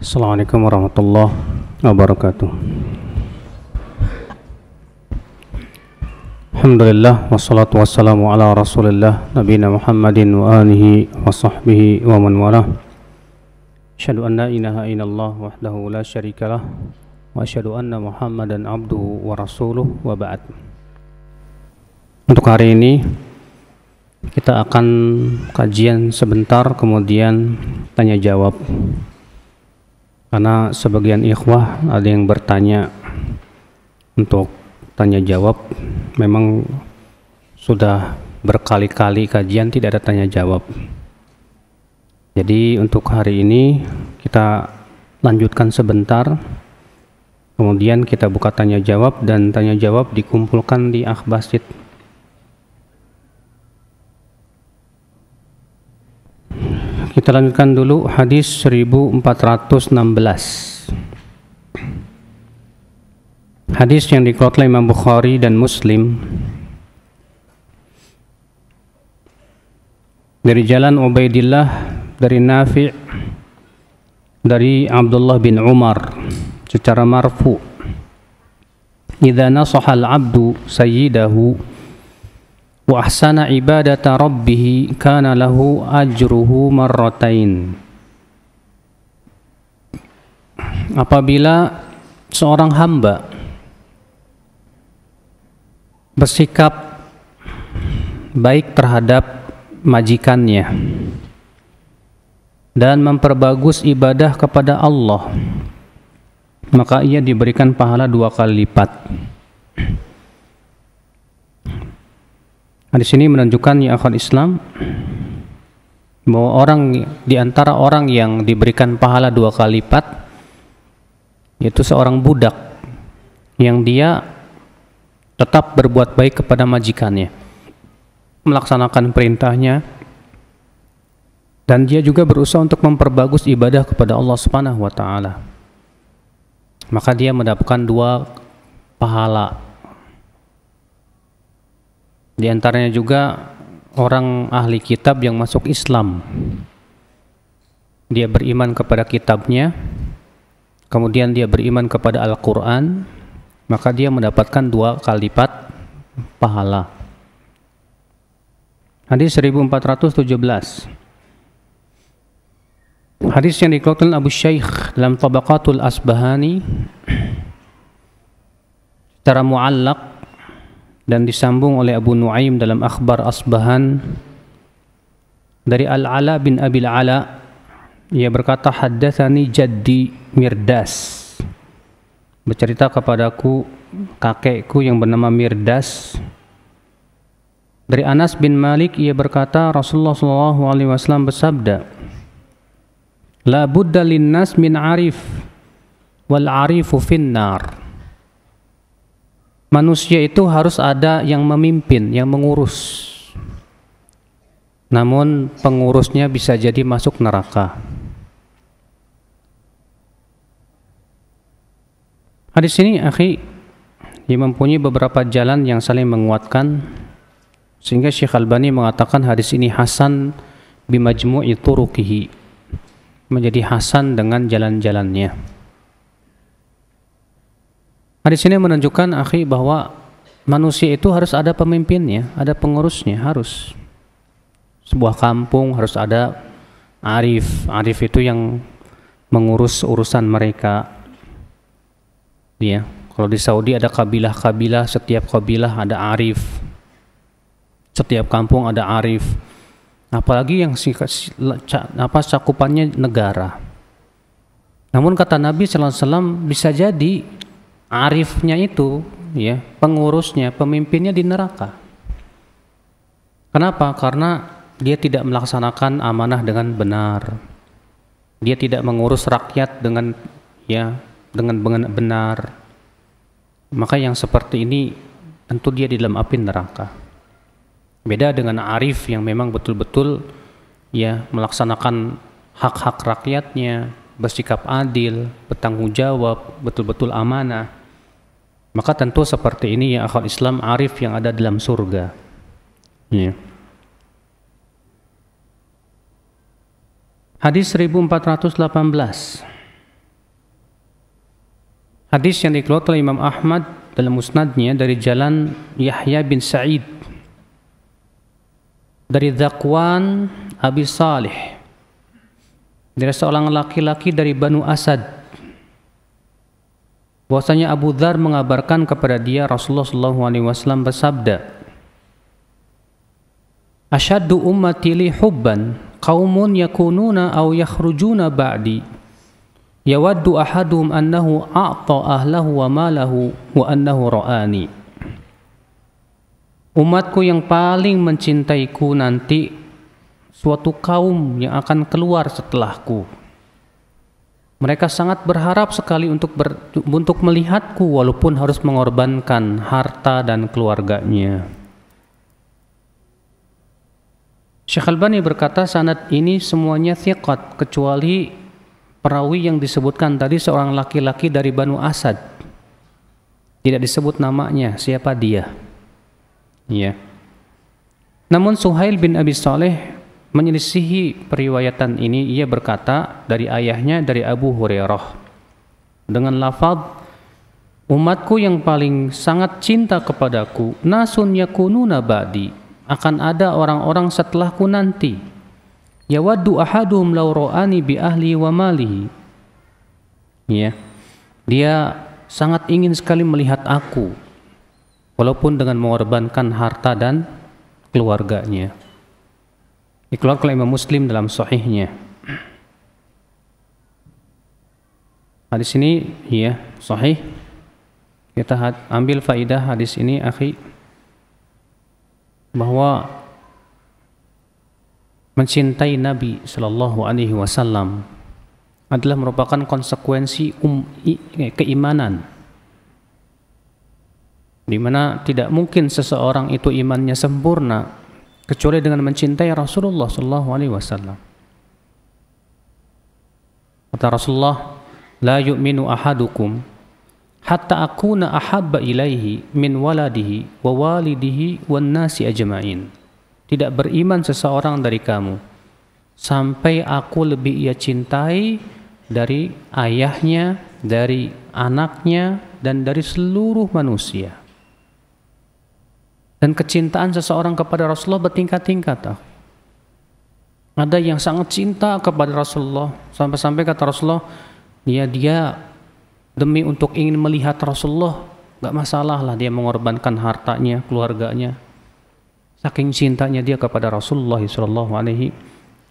Assalamualaikum warahmatullahi wabarakatuh Alhamdulillah wassalatu wassalamu ala rasulillah Nabi Muhammadin wa alihi wa sahbihi wa man wala Asyadu anna inaha inallah wahdahu la syarikalah wa asyadu anna Muhammadan abduhu wa rasuluh wa ba'd Untuk hari ini kita akan kajian sebentar kemudian tanya jawab karena sebagian ikhwah ada yang bertanya untuk tanya jawab. Memang sudah berkali-kali kajian tidak ada tanya jawab. Jadi untuk hari ini kita lanjutkan sebentar. Kemudian kita buka tanya jawab dan tanya jawab dikumpulkan di akhbasid Kita lanjutkan dulu hadis 1416. Hadis yang dikeluarkan Imam Bukhari dan Muslim dari jalan Ubaidillah dari Nafi' dari Abdullah bin Umar secara marfu idza nasaha al-'abdu sayyidahu wa ahsana ibadata rabbih kana lahu ajruhu apabila seorang hamba bersikap baik terhadap majikannya dan memperbagus ibadah kepada Allah maka ia diberikan pahala dua kali lipat Nah, di sini menunjukkan ya akhwat Islam bahwa orang di antara orang yang diberikan pahala dua kali lipat yaitu seorang budak yang dia tetap berbuat baik kepada majikannya, melaksanakan perintahnya dan dia juga berusaha untuk memperbagus ibadah kepada Allah Subhanahu wa taala. Maka dia mendapatkan dua pahala di antaranya juga orang ahli kitab yang masuk Islam. Dia beriman kepada kitabnya, kemudian dia beriman kepada Al-Quran, maka dia mendapatkan dua kali lipat pahala. Hadis 1417. Hadis yang dikeluarkan Abu Syaikh dalam Tabaqatul Asbahani secara muallak dan disambung oleh Abu Nuaim dalam akhbar Asbahan dari Al-Ala bin Abil Ala ia berkata haddatsani jaddi Mirdas bercerita kepadaku kakekku yang bernama Mirdas dari Anas bin Malik ia berkata Rasulullah sallallahu alaihi wasallam bersabda La budda linnas min arif wal arifu finnar manusia itu harus ada yang memimpin, yang mengurus. Namun pengurusnya bisa jadi masuk neraka. Hadis ini akhi yang mempunyai beberapa jalan yang saling menguatkan sehingga Syekh Albani mengatakan hadis ini hasan bimajmu'i turuqihi menjadi hasan dengan jalan-jalannya. Hadis ini menunjukkan akhi bahwa manusia itu harus ada pemimpinnya, ada pengurusnya, harus. Sebuah kampung harus ada arif. Arif itu yang mengurus urusan mereka. Ya. Kalau di Saudi ada kabilah-kabilah, setiap kabilah ada arif. Setiap kampung ada arif. Apalagi yang apa cakupannya negara. Namun kata Nabi sallallahu alaihi wasallam bisa jadi arifnya itu ya pengurusnya pemimpinnya di neraka kenapa karena dia tidak melaksanakan amanah dengan benar dia tidak mengurus rakyat dengan ya dengan benar maka yang seperti ini tentu dia di dalam api neraka beda dengan arif yang memang betul-betul ya melaksanakan hak-hak rakyatnya bersikap adil bertanggung jawab betul-betul amanah maka tentu seperti ini ya akhwat Islam arif yang ada dalam surga. Ya. Hadis 1418. Hadis yang dikeluarkan oleh Imam Ahmad dalam musnadnya dari jalan Yahya bin Sa'id dari Zakwan Abi Salih dari seorang laki-laki dari Banu Asad bahwasanya Abu Dhar mengabarkan kepada dia Rasulullah Shallallahu Alaihi Wasallam bersabda, Ashadu ummati li hubban qaumun yakununa aw yakhrujuna ba'di yawaddu ahadum annahu a'ta ahlahu wa malahu wa annahu ra'ani Umatku yang paling mencintaiku nanti suatu kaum yang akan keluar setelahku mereka sangat berharap sekali untuk ber, untuk melihatku walaupun harus mengorbankan harta dan keluarganya. Syekh Albani berkata sanad ini semuanya thiqat kecuali perawi yang disebutkan tadi seorang laki-laki dari Banu Asad. Tidak disebut namanya, siapa dia. Ya. Namun Suhail bin Abi Saleh Menyelisihi periwayatan ini ia berkata dari ayahnya dari Abu Hurairah dengan lafaz Umatku yang paling sangat cinta kepadaku, nasun yakununa ba'di, akan ada orang-orang setelahku nanti. Yawaddu ahaduhum law ra'ani bi ahli wa malihi. Ya. Dia sangat ingin sekali melihat aku walaupun dengan mengorbankan harta dan keluarganya dikeluarkan oleh Imam Muslim dalam sahihnya. Hadis ini ya sahih. Kita ambil faidah hadis ini akhi bahwa mencintai Nabi Shallallahu alaihi wasallam adalah merupakan konsekuensi um, i, keimanan di mana tidak mungkin seseorang itu imannya sempurna kecuali dengan mencintai Rasulullah Shallallahu Alaihi Wasallam. Kata Rasulullah, لا hatta akuna ahabba ilaihi min waladihi wa walidihi wan nasi ajmain." Tidak beriman seseorang dari kamu sampai aku lebih ia cintai dari ayahnya, dari anaknya, dan dari seluruh manusia. Dan kecintaan seseorang kepada Rasulullah bertingkat-tingkat. Ah. Ada yang sangat cinta kepada Rasulullah sampai-sampai kata Rasulullah, ya dia demi untuk ingin melihat Rasulullah, nggak masalah lah dia mengorbankan hartanya, keluarganya, saking cintanya dia kepada Rasulullah Shallallahu Alaihi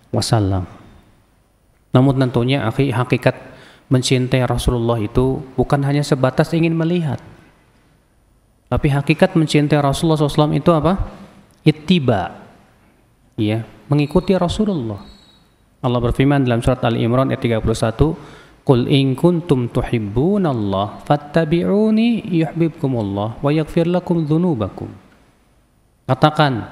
Wasallam. Namun tentunya akhi hakikat mencintai Rasulullah itu bukan hanya sebatas ingin melihat, tapi hakikat mencintai Rasulullah SAW itu apa? Ittiba. Ya, mengikuti Rasulullah. Allah berfirman dalam surat Ali Imran ayat 31, "Qul in kuntum tuhibbunallaha fattabi'uni yuhibbukumullah wa yaghfir lakum dzunubakum." Katakan,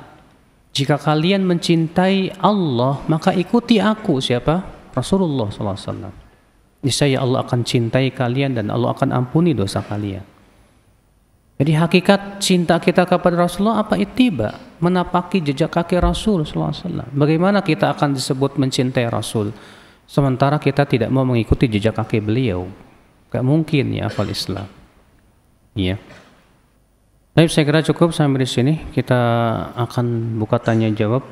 jika kalian mencintai Allah, maka ikuti aku siapa? Rasulullah SAW. Niscaya Allah akan cintai kalian dan Allah akan ampuni dosa kalian. Jadi hakikat cinta kita kepada Rasulullah apa itiba Menapaki jejak kaki Rasul Wasallam. Bagaimana kita akan disebut mencintai Rasul? Sementara kita tidak mau mengikuti jejak kaki beliau. Gak mungkin ya akal Islam. Iya. Baik, saya kira cukup sampai di sini. Kita akan buka tanya jawab.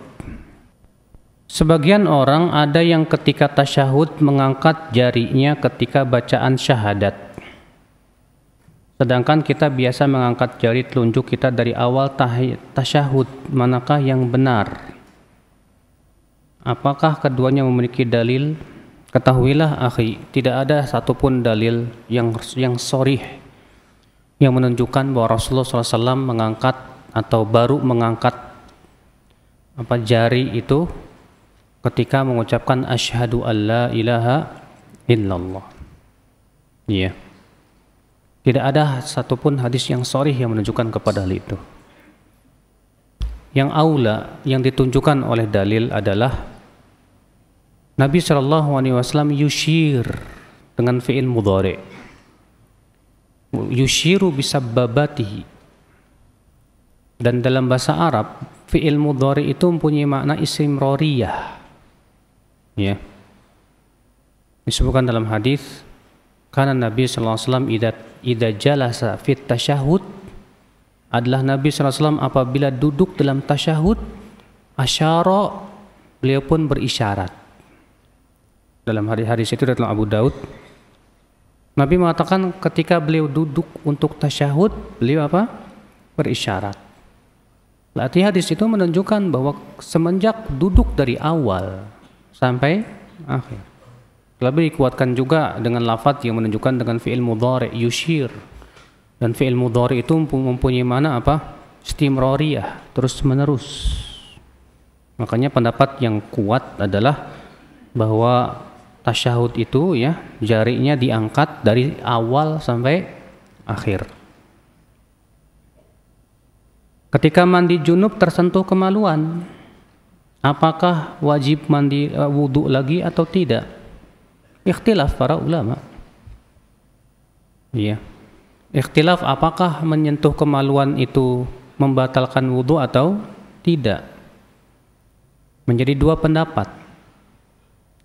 Sebagian orang ada yang ketika tasyahud mengangkat jarinya ketika bacaan syahadat Sedangkan kita biasa mengangkat jari telunjuk kita dari awal tasyahud, manakah yang benar? Apakah keduanya memiliki dalil? Ketahuilah akhi, tidak ada satupun dalil yang yang sorih yang menunjukkan bahwa Rasulullah SAW mengangkat atau baru mengangkat apa jari itu ketika mengucapkan asyhadu alla ilaha illallah. Iya. Yeah. Tidak ada satupun hadis yang sorih yang menunjukkan kepada hal itu. Yang aula yang ditunjukkan oleh dalil adalah Nabi Shallallahu Alaihi Wasallam yushir dengan fiil mudhari. Yushiru bisa babatihi. Dan dalam bahasa Arab, fiil mudhari itu mempunyai makna isim roriyah. Ya. Disebutkan dalam hadis karena Nabi Shallallahu Alaihi Wasallam idat idza jalasa fit tasyahud adalah Nabi SAW apabila duduk dalam tasyahud asyara beliau pun berisyarat dalam hari-hari itu dalam Abu Daud Nabi mengatakan ketika beliau duduk untuk tasyahud beliau apa berisyarat Berarti hadis itu menunjukkan bahwa semenjak duduk dari awal sampai akhir lebih dikuatkan juga dengan lafadz yang menunjukkan dengan fi'il mudhari yushir. Dan fi'il mudhari itu mempunyai mana apa? Istimrariyah, terus menerus. Makanya pendapat yang kuat adalah bahwa tasyahud itu ya jarinya diangkat dari awal sampai akhir. Ketika mandi junub tersentuh kemaluan, apakah wajib mandi uh, eh, wudhu lagi atau tidak? Ikhtilaf para ulama. Iya. Ikhtilaf apakah menyentuh kemaluan itu membatalkan wudhu atau tidak. Menjadi dua pendapat.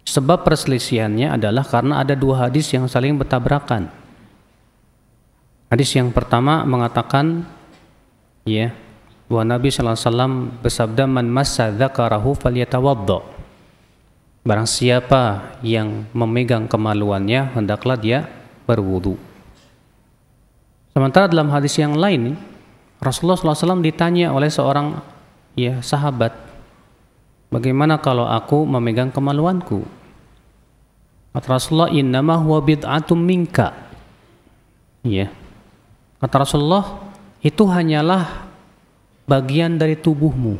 Sebab perselisihannya adalah karena ada dua hadis yang saling bertabrakan. Hadis yang pertama mengatakan ya, yeah, bahwa Nabi sallallahu alaihi wasallam bersabda man massa dzakarahu falyatawadda. Barang siapa yang memegang kemaluannya, hendaklah dia berwudu. Sementara dalam hadis yang lain, Rasulullah SAW ditanya oleh seorang ya sahabat, bagaimana kalau aku memegang kemaluanku? Kata Rasulullah, innama huwa bid'atum minka. Ya. Kata Rasulullah, itu hanyalah bagian dari tubuhmu.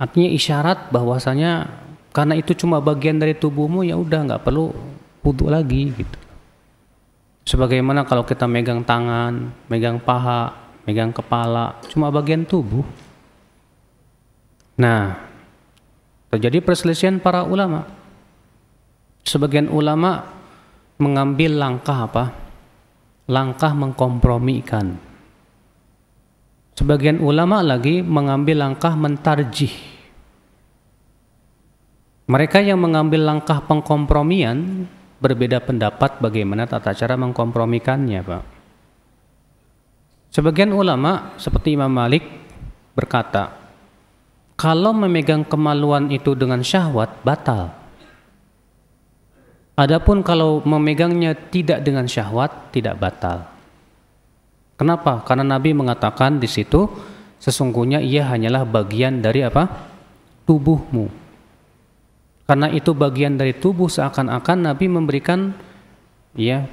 Artinya isyarat bahwasanya karena itu cuma bagian dari tubuhmu ya udah nggak perlu wudhu lagi gitu sebagaimana kalau kita megang tangan megang paha megang kepala cuma bagian tubuh nah terjadi perselisihan para ulama sebagian ulama mengambil langkah apa langkah mengkompromikan sebagian ulama lagi mengambil langkah mentarjih mereka yang mengambil langkah pengkompromian berbeda pendapat bagaimana tata cara mengkompromikannya, Pak. Sebagian ulama seperti Imam Malik berkata, kalau memegang kemaluan itu dengan syahwat batal. Adapun kalau memegangnya tidak dengan syahwat tidak batal. Kenapa? Karena Nabi mengatakan di situ sesungguhnya ia hanyalah bagian dari apa? tubuhmu karena itu bagian dari tubuh seakan-akan Nabi memberikan ya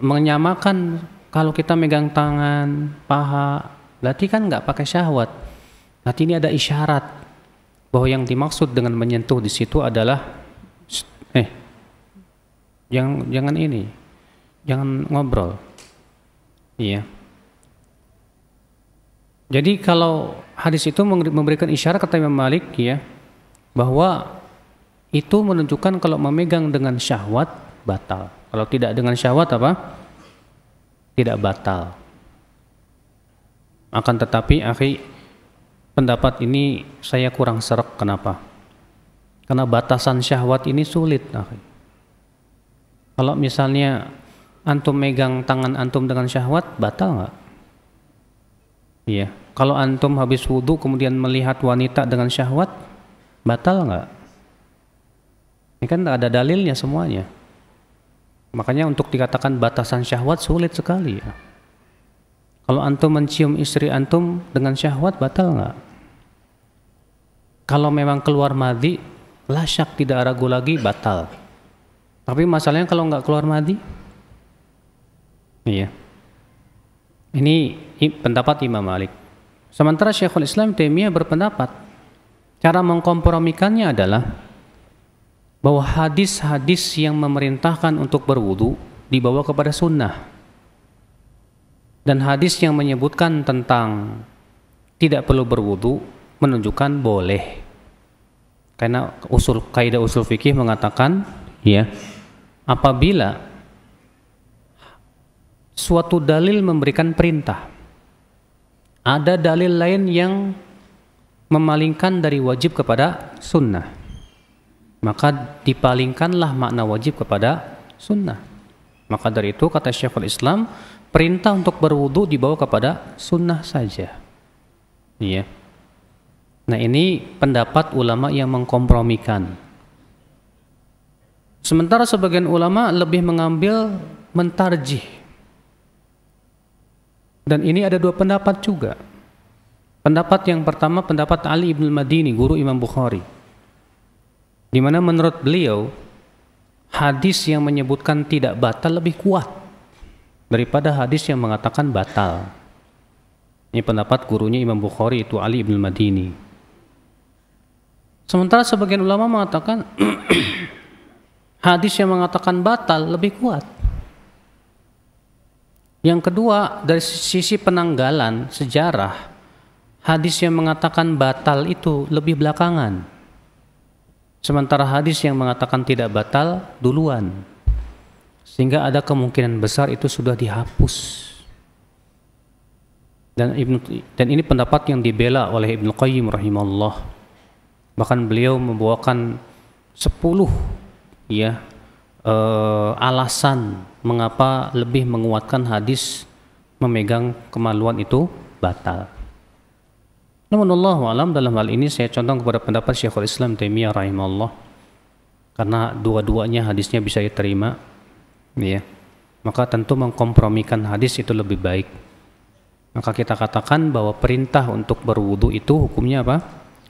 menyamakan kalau kita megang tangan, paha, berarti kan nggak pakai syahwat. Berarti ini ada isyarat bahwa yang dimaksud dengan menyentuh di situ adalah eh jangan jangan ini jangan ngobrol iya jadi kalau hadis itu memberikan isyarat kata Imam Malik ya bahwa itu menunjukkan kalau memegang dengan syahwat batal. Kalau tidak dengan syahwat apa? Tidak batal. Akan tetapi akhi pendapat ini saya kurang serak kenapa? Karena batasan syahwat ini sulit akhi. Kalau misalnya antum megang tangan antum dengan syahwat batal nggak? Iya. Kalau antum habis wudhu kemudian melihat wanita dengan syahwat batal nggak? Ini kan ada dalilnya semuanya. Makanya untuk dikatakan batasan syahwat sulit sekali ya. Kalau antum mencium istri antum dengan syahwat batal nggak? Kalau memang keluar madi, lasak tidak ragu lagi batal. Tapi masalahnya kalau nggak keluar madi, iya. Ini pendapat Imam Malik. Sementara Syekhul Islam Taimiyah berpendapat cara mengkompromikannya adalah bahwa hadis-hadis yang memerintahkan untuk berwudu dibawa kepada sunnah dan hadis yang menyebutkan tentang tidak perlu berwudu menunjukkan boleh karena usul kaidah usul fikih mengatakan ya apabila suatu dalil memberikan perintah ada dalil lain yang memalingkan dari wajib kepada sunnah maka dipalingkanlah makna wajib kepada sunnah. Maka dari itu kata Syekhul Islam, perintah untuk berwudu dibawa kepada sunnah saja. Iya. Nah ini pendapat ulama yang mengkompromikan. Sementara sebagian ulama lebih mengambil mentarjih. Dan ini ada dua pendapat juga. Pendapat yang pertama pendapat Ali ibn Madini, guru Imam Bukhari di mana menurut beliau hadis yang menyebutkan tidak batal lebih kuat daripada hadis yang mengatakan batal. Ini pendapat gurunya Imam Bukhari itu Ali ibn Madini. Sementara sebagian ulama mengatakan hadis yang mengatakan batal lebih kuat. Yang kedua, dari sisi penanggalan sejarah, hadis yang mengatakan batal itu lebih belakangan. Sementara hadis yang mengatakan tidak batal duluan. Sehingga ada kemungkinan besar itu sudah dihapus. Dan Ibn, dan ini pendapat yang dibela oleh Ibnu Qayyim rahimahullah. Bahkan beliau membawakan sepuluh ya uh, alasan mengapa lebih menguatkan hadis memegang kemaluan itu batal. Namun Allah alam dalam hal ini saya contoh kepada pendapat Syekhul Islam Taimiyah rahimahullah karena dua-duanya hadisnya bisa diterima ya. Maka tentu mengkompromikan hadis itu lebih baik. Maka kita katakan bahwa perintah untuk berwudu itu hukumnya apa?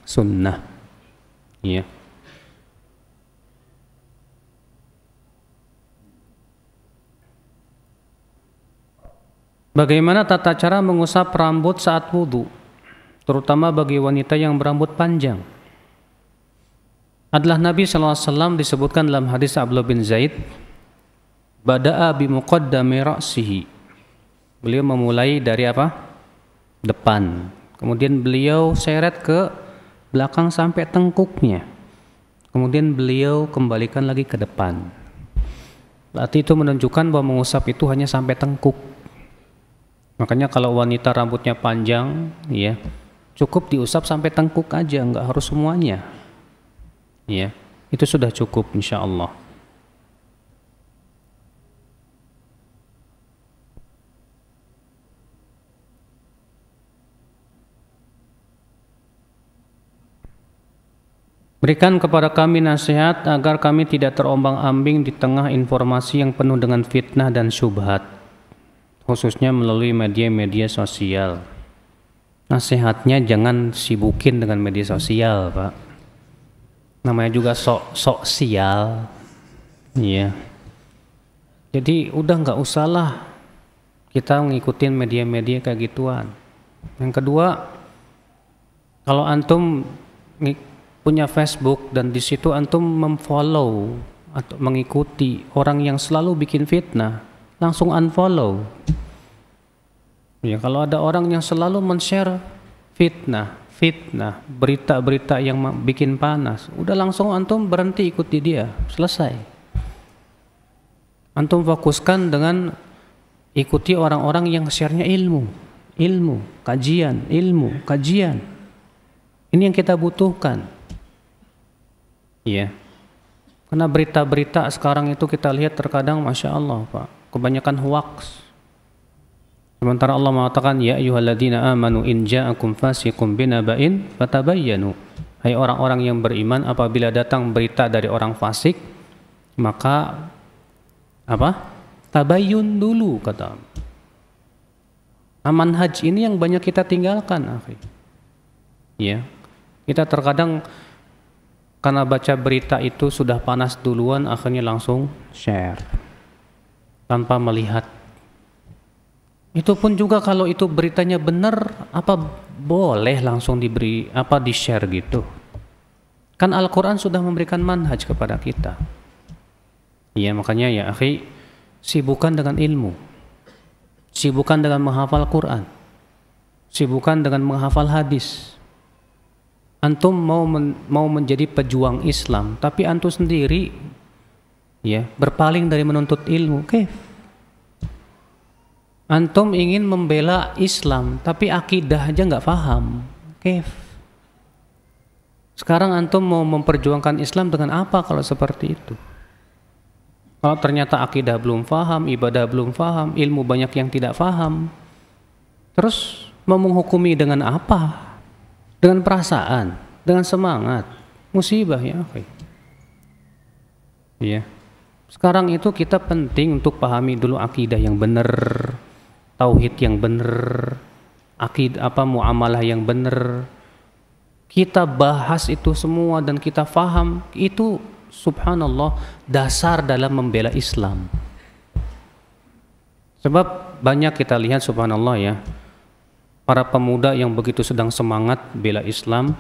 Sunnah. Ya. Bagaimana tata cara mengusap rambut saat wudhu? terutama bagi wanita yang berambut panjang. Adalah Nabi SAW disebutkan dalam hadis Abdullah bin Zaid, Bada'a muqaddami ra'sihi. Beliau memulai dari apa? Depan. Kemudian beliau seret ke belakang sampai tengkuknya. Kemudian beliau kembalikan lagi ke depan. Berarti itu menunjukkan bahwa mengusap itu hanya sampai tengkuk. Makanya kalau wanita rambutnya panjang, ya, cukup diusap sampai tengkuk aja nggak harus semuanya ya itu sudah cukup insya Allah Berikan kepada kami nasihat agar kami tidak terombang-ambing di tengah informasi yang penuh dengan fitnah dan syubhat, khususnya melalui media-media sosial. Nasihatnya jangan sibukin dengan media sosial, Pak. Namanya juga sok sosial. Iya. Jadi udah nggak usahlah kita ngikutin media-media kayak gituan. Yang kedua, kalau antum punya Facebook dan di situ antum memfollow atau mengikuti orang yang selalu bikin fitnah, langsung unfollow. Ya, kalau ada orang yang selalu men-share fitnah, fitnah, berita-berita yang bikin panas, udah langsung antum berhenti ikuti dia, selesai. Antum fokuskan dengan ikuti orang-orang yang share-nya ilmu, ilmu, kajian, ilmu, kajian. Ini yang kita butuhkan. Iya. Karena berita-berita sekarang itu kita lihat terkadang Masya Allah Pak, kebanyakan hoaks Sementara Allah mengatakan ya ayyuhalladzina amanu in ja'akum fasiqun binaba'in fatabayyanu. Hai orang-orang yang beriman apabila datang berita dari orang fasik maka apa? Tabayyun dulu kata. Aman ah, haji ini yang banyak kita tinggalkan, akhi. Ya. Kita terkadang karena baca berita itu sudah panas duluan akhirnya langsung share tanpa melihat itu pun juga kalau itu beritanya benar, apa boleh langsung diberi apa di share gitu? Kan Al-Quran sudah memberikan manhaj kepada kita. Iya makanya ya akhi, sibukan dengan ilmu. sibukan dengan menghafal Quran. sibukan dengan menghafal hadis. Antum mau men, mau menjadi pejuang Islam, tapi antum sendiri ya berpaling dari menuntut ilmu. Oke, okay antum ingin membela Islam tapi akidah aja nggak paham Oke. sekarang antum mau memperjuangkan Islam dengan apa kalau seperti itu kalau oh, ternyata akidah belum paham, ibadah belum paham, ilmu banyak yang tidak paham, terus mau menghukumi dengan apa? Dengan perasaan, dengan semangat, musibah ya. Oke. Iya. Sekarang itu kita penting untuk pahami dulu akidah yang benar, tauhid yang benar, akid apa muamalah yang benar. Kita bahas itu semua dan kita faham itu subhanallah dasar dalam membela Islam. Sebab banyak kita lihat subhanallah ya, para pemuda yang begitu sedang semangat bela Islam,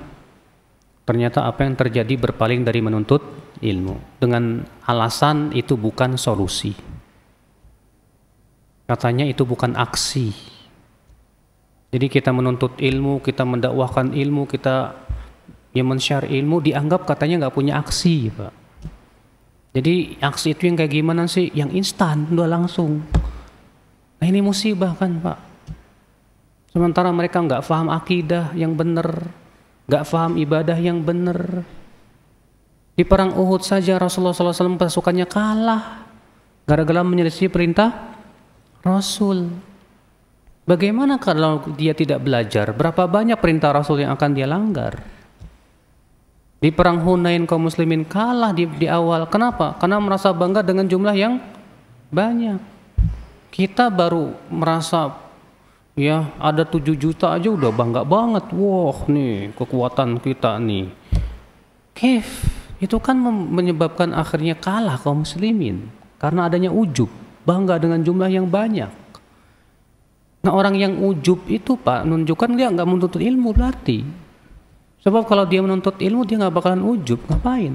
ternyata apa yang terjadi berpaling dari menuntut ilmu dengan alasan itu bukan solusi. Katanya itu bukan aksi. Jadi kita menuntut ilmu, kita mendakwahkan ilmu, kita yang men-share ilmu dianggap katanya nggak punya aksi, Pak. Jadi aksi itu yang kayak gimana sih? Yang instan, dua langsung. Nah ini musibah kan, Pak. Sementara mereka nggak paham akidah yang benar, nggak paham ibadah yang benar, di perang Uhud saja Rasulullah SAW pasukannya kalah gara-gara menyelisih perintah Rasul. Bagaimana kalau dia tidak belajar? Berapa banyak perintah Rasul yang akan dia langgar? Di perang Hunain kaum muslimin kalah di, di awal. Kenapa? Karena merasa bangga dengan jumlah yang banyak. Kita baru merasa ya ada 7 juta aja udah bangga banget. Wah, nih kekuatan kita nih. Kif, itu kan menyebabkan akhirnya kalah kaum muslimin karena adanya ujub bangga dengan jumlah yang banyak. Nah orang yang ujub itu Pak, menunjukkan dia nggak menuntut ilmu berarti. Sebab kalau dia menuntut ilmu dia nggak bakalan ujub, ngapain?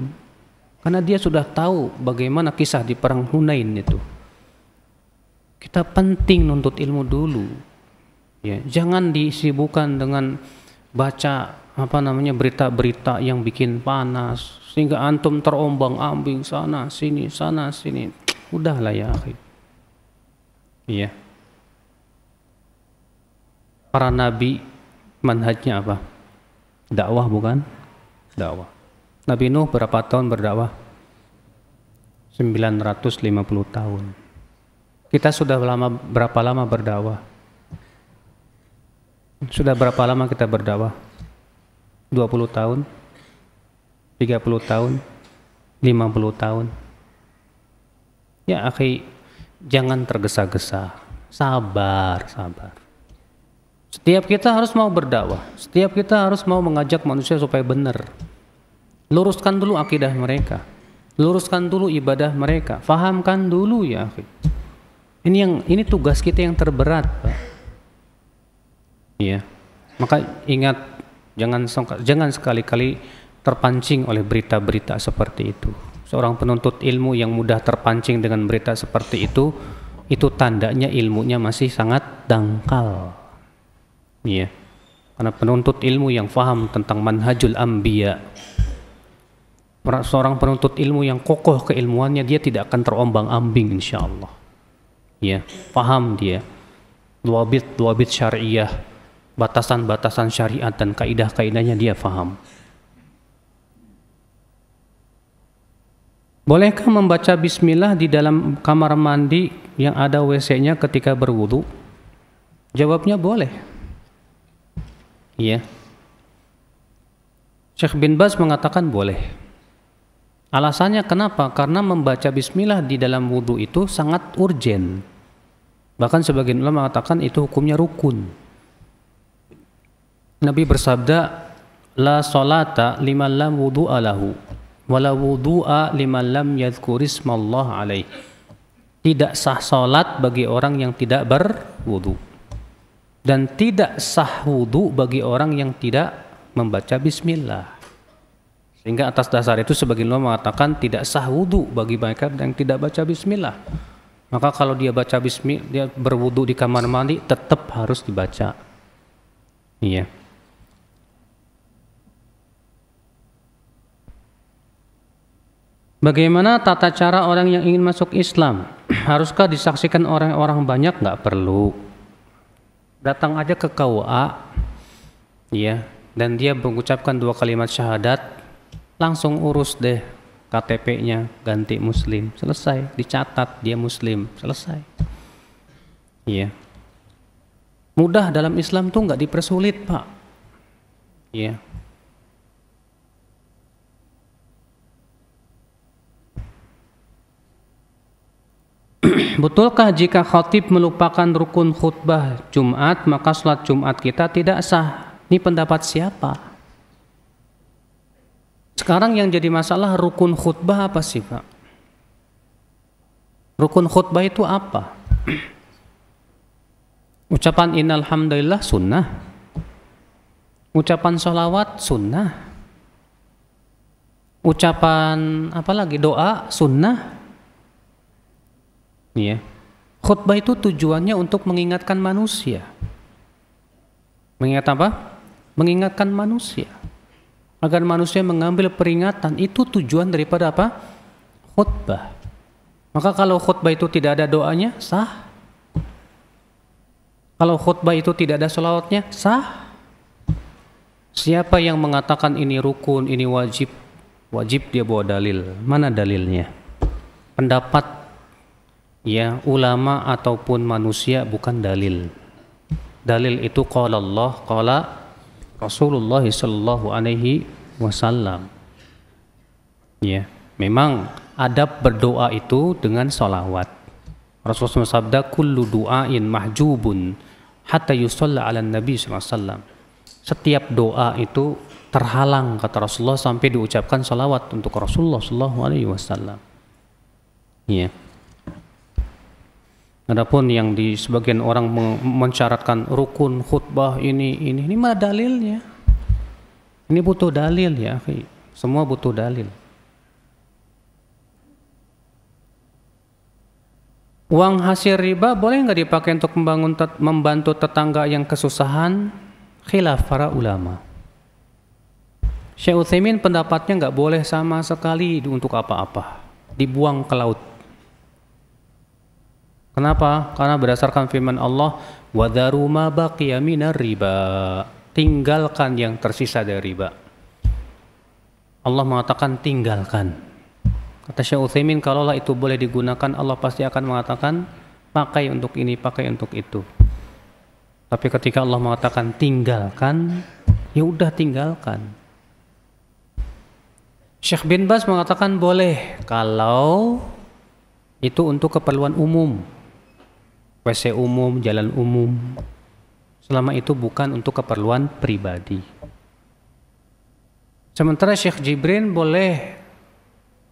Karena dia sudah tahu bagaimana kisah di perang Hunain itu. Kita penting nuntut ilmu dulu. Ya, jangan disibukkan dengan baca apa namanya berita-berita yang bikin panas sehingga antum terombang ambing sana sini sana sini udahlah ya Iya. Para nabi manhajnya apa? Dakwah bukan? Dakwah. Nabi Nuh berapa tahun berdakwah? 950 tahun. Kita sudah lama berapa lama berdakwah? Sudah berapa lama kita berdakwah? 20 tahun? 30 tahun? 50 tahun? Ya, akhi, jangan tergesa-gesa, sabar, sabar. Setiap kita harus mau berdakwah, setiap kita harus mau mengajak manusia supaya benar. Luruskan dulu akidah mereka, luruskan dulu ibadah mereka, fahamkan dulu ya. Ini yang ini tugas kita yang terberat, Pak. Iya. Maka ingat jangan jangan sekali-kali terpancing oleh berita-berita seperti itu seorang penuntut ilmu yang mudah terpancing dengan berita seperti itu itu tandanya ilmunya masih sangat dangkal iya karena penuntut ilmu yang faham tentang manhajul ambiya seorang penuntut ilmu yang kokoh keilmuannya dia tidak akan terombang ambing insya Allah ya faham dia duabit duabit syariah batasan-batasan syariat dan kaidah-kaidahnya dia faham Bolehkah membaca bismillah di dalam kamar mandi yang ada WC-nya ketika berwudu? Jawabnya boleh. Iya. Syekh bin Baz mengatakan boleh. Alasannya kenapa? Karena membaca bismillah di dalam wudu itu sangat urgent. Bahkan sebagian ulama mengatakan itu hukumnya rukun. Nabi bersabda, "La salata liman lam alahu wala wudu'a liman lam yadhkurismallah alaih tidak sah salat bagi orang yang tidak berwudu dan tidak sah wudu bagi orang yang tidak membaca bismillah sehingga atas dasar itu sebagian ulama mengatakan tidak sah wudu bagi mereka yang tidak baca bismillah maka kalau dia baca bismillah dia berwudu di kamar mandi tetap harus dibaca iya yeah. Bagaimana tata cara orang yang ingin masuk Islam? Haruskah disaksikan orang-orang banyak? Nggak perlu. Datang aja ke KUA, ya, dan dia mengucapkan dua kalimat syahadat, langsung urus deh KTP-nya ganti Muslim, selesai. Dicatat dia Muslim, selesai. Iya. Mudah dalam Islam tuh nggak dipersulit, Pak. Iya. Betulkah jika khotib melupakan rukun khutbah Jumat, maka sholat Jumat kita tidak sah? Ini pendapat siapa? Sekarang yang jadi masalah rukun khutbah apa sih Pak? Rukun khutbah itu apa? Ucapan innalhamdulillah sunnah. Ucapan sholawat sunnah. Ucapan apa lagi doa sunnah Nih ya. Khutbah itu tujuannya untuk mengingatkan manusia. Mengingat apa? Mengingatkan manusia. Agar manusia mengambil peringatan itu tujuan daripada apa? Khutbah. Maka kalau khutbah itu tidak ada doanya, sah. Kalau khutbah itu tidak ada solawatnya, sah. Siapa yang mengatakan ini rukun, ini wajib, wajib dia bawa dalil. Mana dalilnya? Pendapat ya ulama ataupun manusia bukan dalil. Dalil itu qala Allah, qala Rasulullah sallallahu alaihi wasallam. Ya, memang adab berdoa itu dengan salawat. Rasulullah sabda kullu du'ain mahjubun hatta yusalla ala nabi sallallahu Setiap doa itu terhalang kata Rasulullah sampai diucapkan salawat untuk Rasulullah sallallahu alaihi wasallam. Ya. Adapun yang di sebagian orang mencaratkan rukun khutbah ini ini ini mana dalilnya? Ini butuh dalil ya, Semua butuh dalil. Uang hasil riba boleh nggak dipakai untuk membangun tet membantu tetangga yang kesusahan? Khilaf para ulama. Syekh Utsaimin pendapatnya nggak boleh sama sekali untuk apa-apa. Dibuang ke laut. Kenapa? Karena berdasarkan firman Allah, wadaruma ma riba." Tinggalkan yang tersisa dari riba. Allah mengatakan tinggalkan. Kata Syekh Utsaimin, kalaulah itu boleh digunakan, Allah pasti akan mengatakan pakai untuk ini, pakai untuk itu. Tapi ketika Allah mengatakan tinggalkan, ya udah tinggalkan. Syekh bin Bas mengatakan boleh kalau itu untuk keperluan umum WC umum, jalan umum. Selama itu bukan untuk keperluan pribadi. Sementara Syekh Jibrin boleh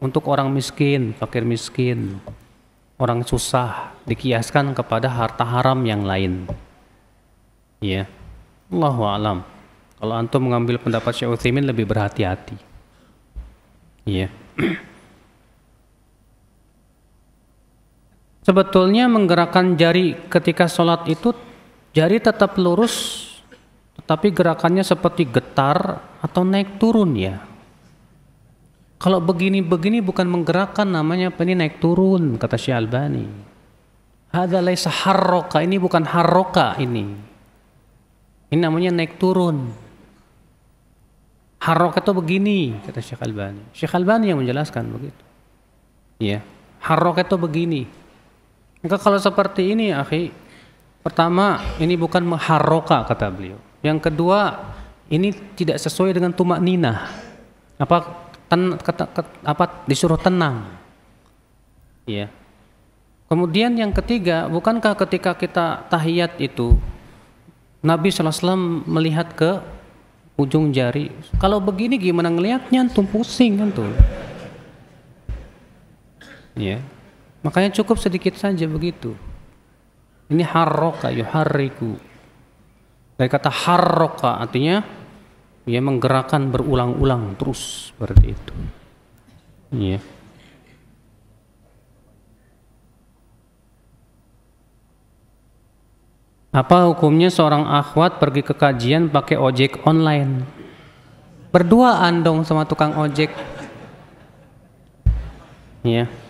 untuk orang miskin, fakir miskin, orang susah dikiaskan kepada harta haram yang lain. Ya. Allahu alam. Kalau antum mengambil pendapat Syekh Utsaimin lebih berhati-hati. Ya. Yeah. Sebetulnya menggerakkan jari ketika sholat itu jari tetap lurus, tetapi gerakannya seperti getar atau naik turun ya. Kalau begini-begini bukan menggerakkan namanya apa ini naik turun kata Syekh Albani. Hada laisa harroka, ini bukan harroka ini. Ini namanya naik turun. Harroka itu begini kata Syekh Albani. Syekh Albani yang menjelaskan begitu. Ya, harroka itu begini. Maka kalau seperti ini, akhi, pertama ini bukan mengharoka kata beliau. Yang kedua, ini tidak sesuai dengan tumak nina. Apa ten, kata, kata, apa disuruh tenang. Ya. Kemudian yang ketiga, bukankah ketika kita tahiyat itu Nabi SAW melihat ke ujung jari. Kalau begini gimana ngelihatnya antum pusing antum. Ya. Makanya cukup sedikit saja begitu. Ini harroka, yuharriku. Dari kata harroka artinya ia menggerakkan berulang-ulang terus seperti itu. Iya. Apa hukumnya seorang akhwat pergi ke kajian pakai ojek online? Berduaan dong sama tukang ojek. Iya. Yeah.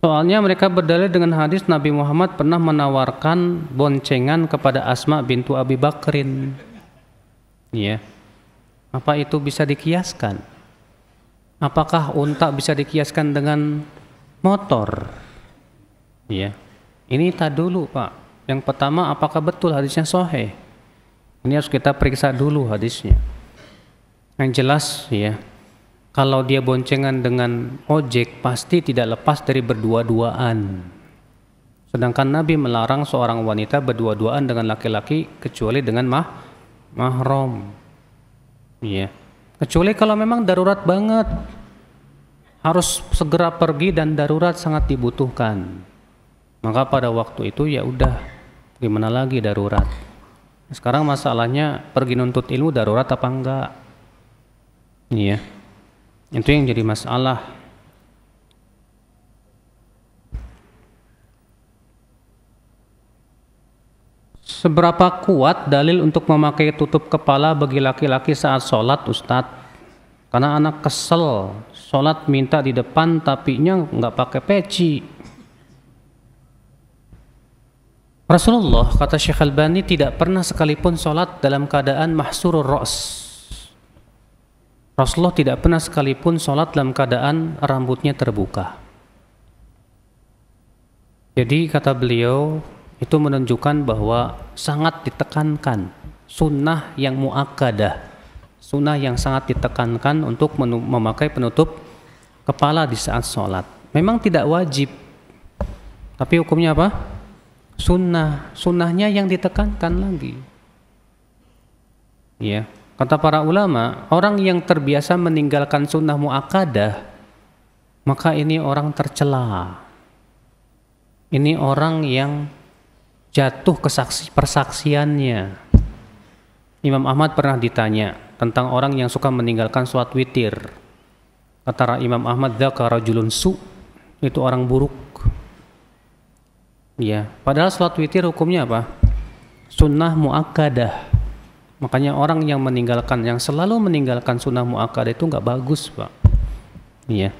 Soalnya mereka berdalil dengan hadis Nabi Muhammad pernah menawarkan boncengan kepada Asma bintu Abi Bakrin. Ya, Apa itu bisa dikiaskan? Apakah unta bisa dikiaskan dengan motor? Iya. Ini tak dulu, Pak. Yang pertama, apakah betul hadisnya sohe? Ini harus kita periksa dulu hadisnya. Yang jelas, ya, kalau dia boncengan dengan ojek pasti tidak lepas dari berdua-duaan. Sedangkan Nabi melarang seorang wanita berdua-duaan dengan laki-laki kecuali dengan mah mahram. Iya. Kecuali kalau memang darurat banget. Harus segera pergi dan darurat sangat dibutuhkan. Maka pada waktu itu ya udah gimana lagi darurat. Sekarang masalahnya pergi nuntut ilmu darurat apa enggak? Iya. Yeah. Itu yang jadi masalah. Seberapa kuat dalil untuk memakai tutup kepala bagi laki-laki saat sholat Ustadz? Karena anak kesel, sholat minta di depan tapi nggak pakai peci. Rasulullah kata Syekh Al-Bani tidak pernah sekalipun sholat dalam keadaan mahsurur ro's Rasulullah tidak pernah sekalipun sholat dalam keadaan rambutnya terbuka. Jadi kata beliau itu menunjukkan bahwa sangat ditekankan sunnah yang muakkadah, sunnah yang sangat ditekankan untuk memakai penutup kepala di saat sholat. Memang tidak wajib, tapi hukumnya apa? Sunnah, sunnahnya yang ditekankan lagi. Ya. Kata para ulama, orang yang terbiasa meninggalkan sunnah mu'akadah, maka ini orang tercela. Ini orang yang jatuh kesaksi persaksiannya. Imam Ahmad pernah ditanya tentang orang yang suka meninggalkan suatu witir. Kata Imam Ahmad, "Dzaka rajulun su." Itu orang buruk. Ya, padahal sholat witir hukumnya apa? Sunnah mu'akadah Makanya orang yang meninggalkan, yang selalu meninggalkan sunnah muakad itu nggak bagus, pak. Iya.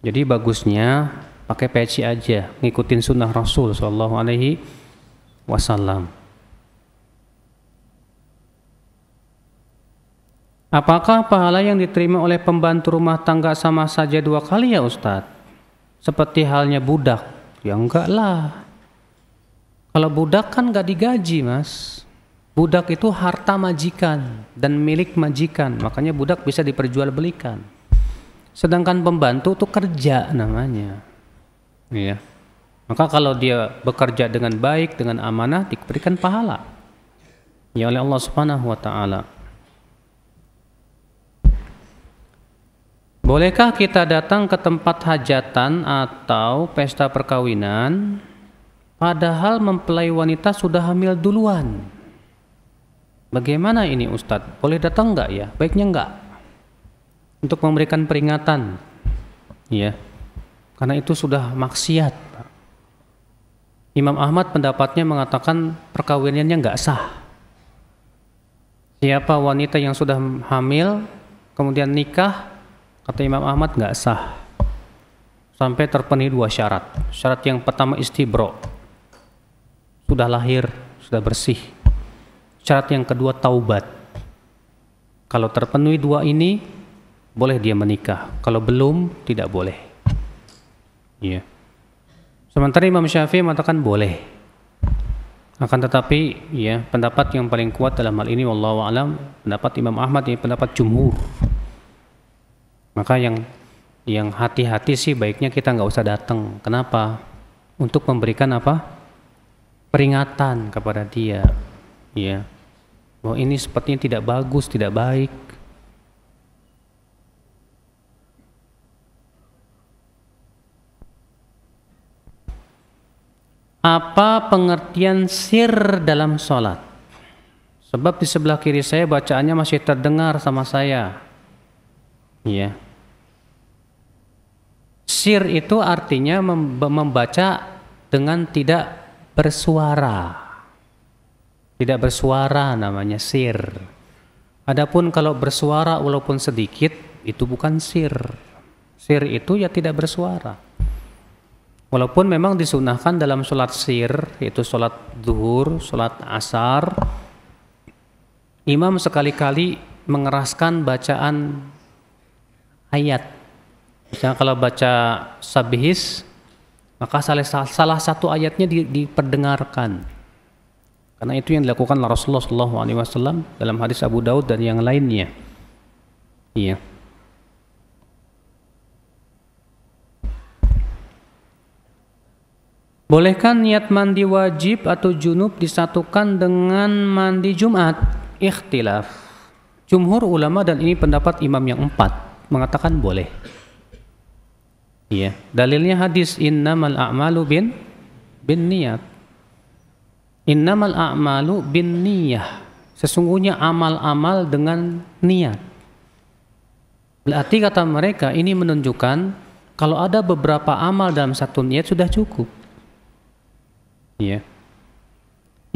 Jadi bagusnya pakai peci aja, ngikutin sunnah Rasul Shallallahu Alaihi Wasallam. Apakah pahala yang diterima oleh pembantu rumah tangga sama saja dua kali ya Ustadz? Seperti halnya budak. Ya enggak lah. Kalau budak kan enggak digaji mas Budak itu harta majikan dan milik majikan, makanya budak bisa diperjualbelikan. Sedangkan pembantu itu kerja namanya. Iya. Maka kalau dia bekerja dengan baik, dengan amanah, diberikan pahala. Ya oleh Allah Subhanahu wa taala. Bolehkah kita datang ke tempat hajatan atau pesta perkawinan padahal mempelai wanita sudah hamil duluan? Bagaimana ini Ustadz? Boleh datang nggak ya? Baiknya nggak. Untuk memberikan peringatan. Ya. Karena itu sudah maksiat. Imam Ahmad pendapatnya mengatakan perkawinannya nggak sah. Siapa wanita yang sudah hamil kemudian nikah kata Imam Ahmad nggak sah sampai terpenuhi dua syarat. Syarat yang pertama istibro sudah lahir, sudah bersih Syarat yang kedua taubat. Kalau terpenuhi dua ini boleh dia menikah. Kalau belum tidak boleh. Iya. Sementara Imam Syafi'i mengatakan boleh. Akan tetapi ya pendapat yang paling kuat dalam hal ini wallahu alam pendapat Imam Ahmad ini ya, pendapat jumhur. Maka yang yang hati-hati sih baiknya kita nggak usah datang. Kenapa? Untuk memberikan apa? Peringatan kepada dia. Ya bahwa ini sepertinya tidak bagus, tidak baik. Apa pengertian sir dalam sholat? Sebab di sebelah kiri saya bacaannya masih terdengar sama saya. Ya, Sir itu artinya membaca dengan tidak bersuara. Tidak bersuara namanya sir. Adapun kalau bersuara walaupun sedikit itu bukan sir. Sir itu ya tidak bersuara. Walaupun memang disunahkan dalam sholat sir, yaitu sholat zuhur, sholat asar, imam sekali-kali mengeraskan bacaan ayat. Misalnya kalau baca sabihis, maka salah satu ayatnya diperdengarkan. Karena itu yang dilakukan Rasulullah Shallallahu Alaihi Wasallam dalam hadis Abu Daud dan yang lainnya. Iya. Bolehkan niat mandi wajib atau junub disatukan dengan mandi Jumat? Ikhtilaf. Jumhur ulama dan ini pendapat imam yang empat mengatakan boleh. Iya, dalilnya hadis innamal a'malu bin bin niat Innamal a'malu bin niyah. Sesungguhnya amal-amal dengan niat. Berarti kata mereka ini menunjukkan kalau ada beberapa amal dalam satu niat sudah cukup. Ya. Yeah.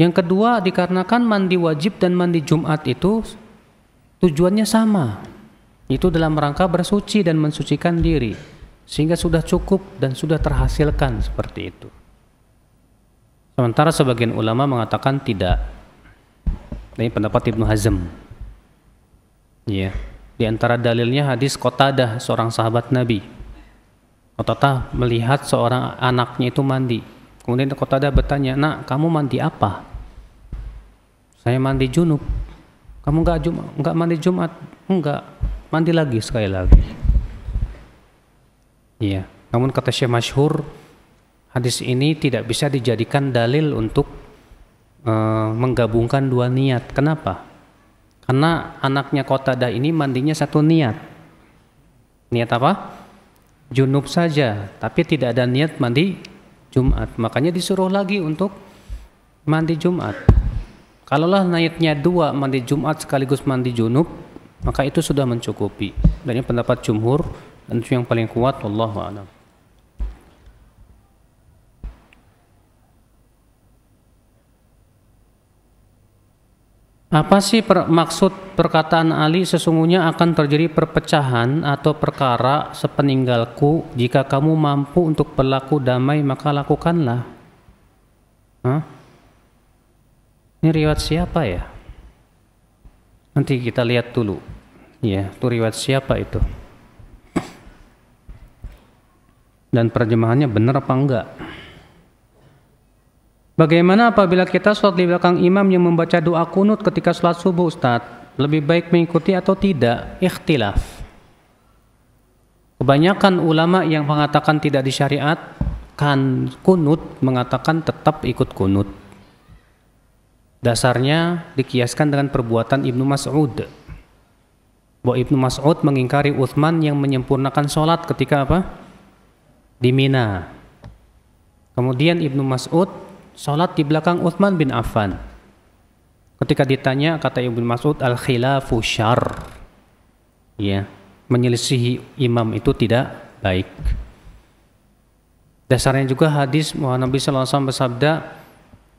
Yang kedua dikarenakan mandi wajib dan mandi Jumat itu tujuannya sama. Itu dalam rangka bersuci dan mensucikan diri. Sehingga sudah cukup dan sudah terhasilkan seperti itu. Sementara sebagian ulama mengatakan tidak. Ini pendapat Ibnu Hazm. Ya. Di antara dalilnya hadis Qatadah seorang sahabat Nabi. Qatadah melihat seorang anaknya itu mandi. Kemudian Qatadah bertanya, "Nak, kamu mandi apa?" "Saya mandi junub." "Kamu enggak Jumat, enggak mandi Jumat?" "Enggak." "Mandi lagi sekali lagi." Iya. Namun kata Syekh Masyhur, hadis ini tidak bisa dijadikan dalil untuk e, menggabungkan dua niat. Kenapa? Karena anaknya Kotada ini mandinya satu niat. Niat apa? Junub saja, tapi tidak ada niat mandi Jumat. Makanya disuruh lagi untuk mandi Jumat. Kalaulah niatnya dua mandi Jumat sekaligus mandi junub, maka itu sudah mencukupi. Dan ini pendapat jumhur dan itu yang paling kuat, Allah a'lam. Apa sih per maksud perkataan Ali sesungguhnya akan terjadi perpecahan atau perkara sepeninggalku jika kamu mampu untuk berlaku damai maka lakukanlah. Hah? Ini riwayat siapa ya? Nanti kita lihat dulu. Ya, itu riwayat siapa itu? Dan perjemahannya benar apa enggak? Bagaimana apabila kita sholat di belakang imam yang membaca doa kunut ketika sholat subuh Ustaz? Lebih baik mengikuti atau tidak? Ikhtilaf. Kebanyakan ulama yang mengatakan tidak disyariatkan kunut mengatakan tetap ikut kunut. Dasarnya dikiaskan dengan perbuatan Ibnu Mas'ud. Bahwa Ibnu Mas'ud mengingkari Uthman yang menyempurnakan sholat ketika apa? Di Mina. Kemudian Ibnu Mas'ud Sholat di belakang Uthman bin Affan. Ketika ditanya kata Ibn Mas'ud al khilafu syar. Ya, menyelisihi imam itu tidak baik. Dasarnya juga hadis Muhammad Nabi SAW bersabda,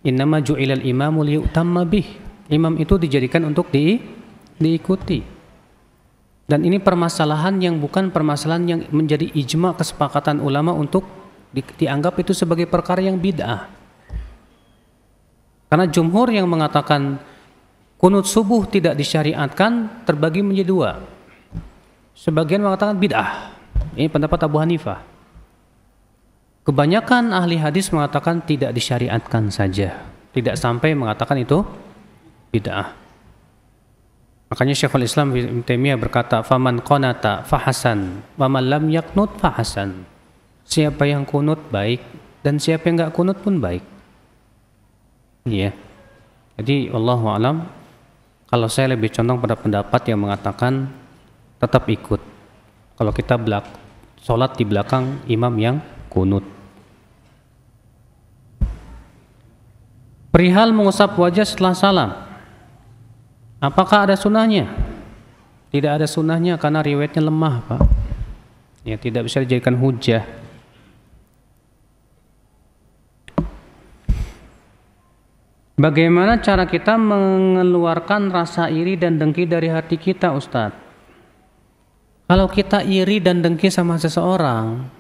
Innama ju'ilal imamu liyutamma bih. Imam itu dijadikan untuk di, diikuti. Dan ini permasalahan yang bukan permasalahan yang menjadi ijma kesepakatan ulama untuk di, dianggap itu sebagai perkara yang bid'ah. Karena jumhur yang mengatakan kunut subuh tidak disyariatkan terbagi menjadi dua. Sebagian mengatakan bid'ah. Ini pendapat Abu Hanifah. Kebanyakan ahli hadis mengatakan tidak disyariatkan saja. Tidak sampai mengatakan itu bid'ah. Makanya Syekhul Islam Ibn Taimiyah berkata, "Faman qanata fahasan, man lam yaknut fahasan." Siapa yang kunut baik dan siapa yang enggak kunut pun baik. Iya. Jadi Allah alam kalau saya lebih condong pada pendapat yang mengatakan tetap ikut. Kalau kita belak sholat di belakang imam yang kunut. Perihal mengusap wajah setelah salam. Apakah ada sunnahnya? Tidak ada sunnahnya karena riwayatnya lemah, Pak. Ya, tidak bisa dijadikan hujah. Bagaimana cara kita mengeluarkan rasa iri dan dengki dari hati kita, Ustadz? Kalau kita iri dan dengki sama seseorang,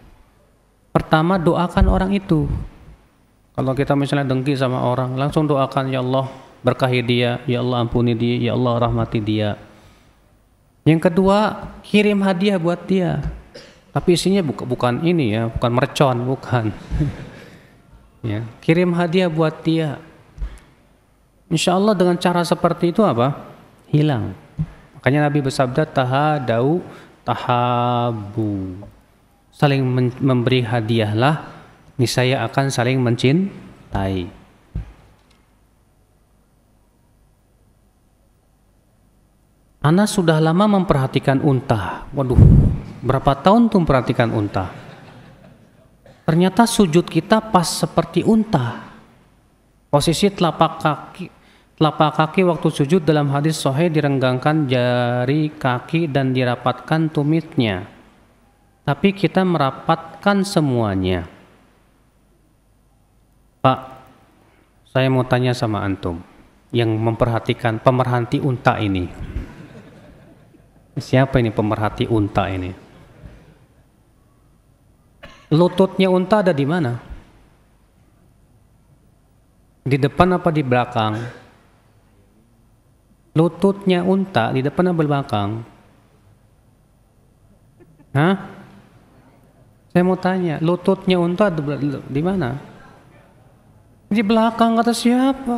pertama doakan orang itu. Kalau kita misalnya dengki sama orang, langsung doakan ya Allah berkahi dia, ya Allah ampuni dia, ya Allah rahmati dia. Yang kedua, kirim hadiah buat dia. Tapi isinya buka, bukan ini ya, bukan mercon, bukan. ya, kirim hadiah buat dia Insya Allah dengan cara seperti itu apa? Hilang. Makanya Nabi bersabda tahadau tahabu. Saling memberi hadiahlah, niscaya akan saling mencintai. Ana sudah lama memperhatikan unta. Waduh, berapa tahun tuh memperhatikan unta? Ternyata sujud kita pas seperti unta. Posisi telapak kaki Lapak kaki waktu sujud dalam hadis sahih direnggangkan jari kaki dan dirapatkan tumitnya. Tapi kita merapatkan semuanya. Pak, saya mau tanya sama antum yang memperhatikan pemerhati unta ini. Siapa ini pemerhati unta ini? Lututnya unta ada di mana? Di depan apa di belakang? Lututnya unta di depan pernah belakang? Hah? Saya mau tanya, lututnya unta di mana? Di belakang kata siapa?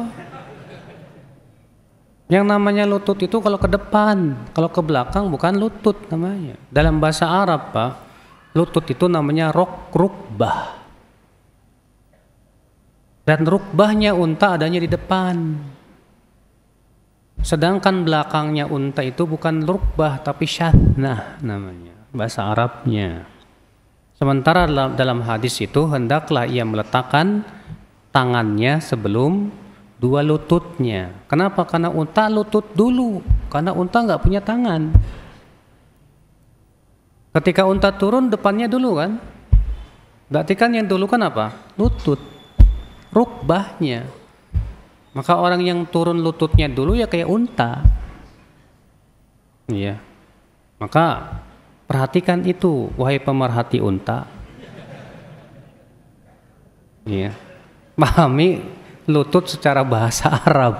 Yang namanya lutut itu kalau ke depan, kalau ke belakang bukan lutut namanya. Dalam bahasa Arab, Pak, lutut itu namanya rok rukbah. Dan rukbahnya unta adanya di depan. Sedangkan belakangnya unta itu bukan rukbah tapi syathnah namanya, bahasa Arabnya. Sementara dalam, hadis itu hendaklah ia meletakkan tangannya sebelum dua lututnya. Kenapa? Karena unta lutut dulu, karena unta nggak punya tangan. Ketika unta turun depannya dulu kan, berarti kan yang dulu kan apa? Lutut, rukbahnya. Maka orang yang turun lututnya dulu ya kayak unta. Iya. Maka perhatikan itu wahai pemerhati unta. Iya. Pahami lutut secara bahasa Arab.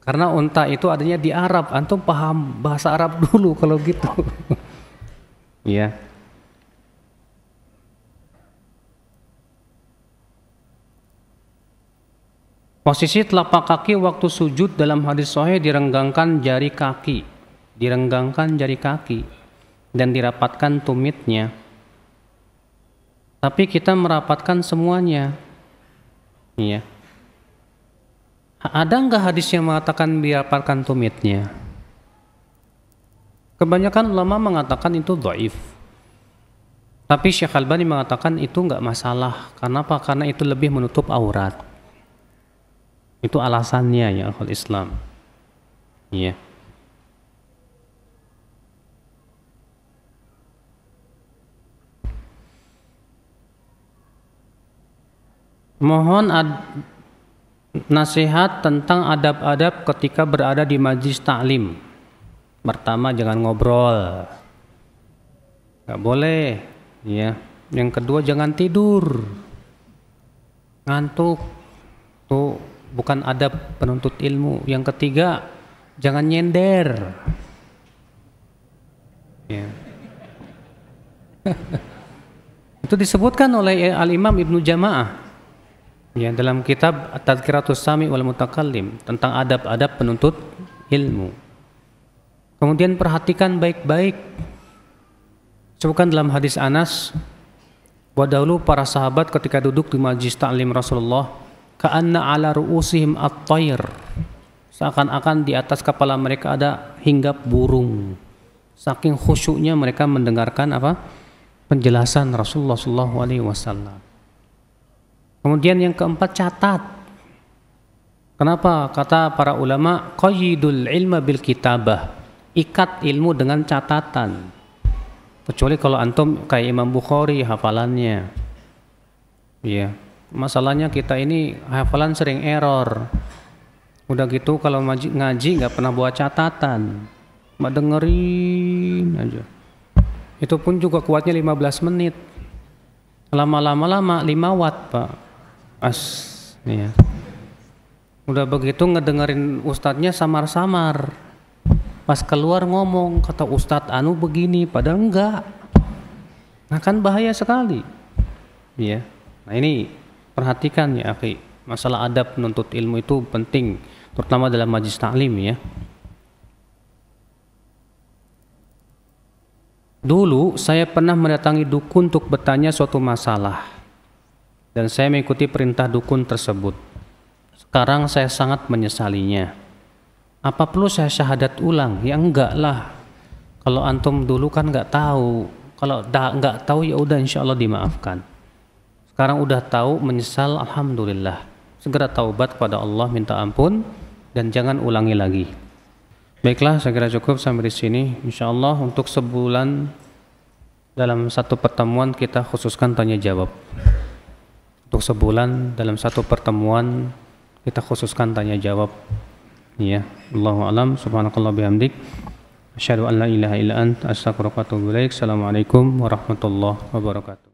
Karena unta itu adanya di Arab, antum paham bahasa Arab dulu kalau gitu. Iya. Posisi telapak kaki waktu sujud dalam hadis sahih direnggangkan jari kaki, direnggangkan jari kaki dan dirapatkan tumitnya. Tapi kita merapatkan semuanya. Iya. Ada enggak hadis yang mengatakan dirapatkan tumitnya? Kebanyakan ulama mengatakan itu doif. Tapi Syekh Albani mengatakan itu enggak masalah. Kenapa? Karena itu lebih menutup aurat. Itu alasannya ya akhul Islam. Iya. Mohon ad nasihat tentang adab-adab ketika berada di majlis taklim. Pertama jangan ngobrol. nggak boleh, ya. Yang kedua jangan tidur. Ngantuk. Tuh bukan adab penuntut ilmu. Yang ketiga, jangan nyender. Ya. Itu disebutkan oleh Al-Imam Ibnu Jamaah ya dalam kitab Tadkiratus Sami wal Mutakallim tentang adab-adab penuntut ilmu. Kemudian perhatikan baik-baik. Sebutkan dalam hadis Anas bahwa dahulu para sahabat ketika duduk di majlis taklim Rasulullah ka'anna ala ru'usihim at-tayr seakan-akan di atas kepala mereka ada hinggap burung saking khusyuknya mereka mendengarkan apa penjelasan Rasulullah Shallallahu Alaihi Wasallam kemudian yang keempat catat kenapa kata para ulama qayyidul ilma bil kitabah ikat ilmu dengan catatan kecuali kalau antum kayak Imam Bukhari hafalannya ya yeah Masalahnya kita ini hafalan sering error. Udah gitu kalau ngaji nggak pernah buat catatan. Mbak dengerin aja. Itu pun juga kuatnya 15 menit. Lama-lama lama 5 watt, Pak. As, ya. Udah begitu ngedengerin ustadznya samar-samar. Pas keluar ngomong, kata ustadz anu begini, padahal enggak. Nah kan bahaya sekali. Ya. Nah ini perhatikan ya akhi masalah adab menuntut ilmu itu penting terutama dalam majlis taklim ya Dulu saya pernah mendatangi dukun untuk bertanya suatu masalah dan saya mengikuti perintah dukun tersebut. Sekarang saya sangat menyesalinya. Apa perlu saya syahadat ulang? Ya enggak lah. Kalau antum dulu kan enggak tahu. Kalau enggak tahu ya udah insya Allah dimaafkan. Sekarang udah tahu menyesal alhamdulillah. Segera taubat kepada Allah minta ampun dan jangan ulangi lagi. Baiklah, saya kira cukup sampai di sini. Insya Allah untuk sebulan dalam satu pertemuan kita khususkan tanya jawab. Untuk sebulan dalam satu pertemuan kita khususkan tanya jawab. Ya, Allah alam subhanakallah bihamdik. Asyhadu an la ilaha illa ant astaghfiruka wa atubu Assalamualaikum warahmatullahi wabarakatuh.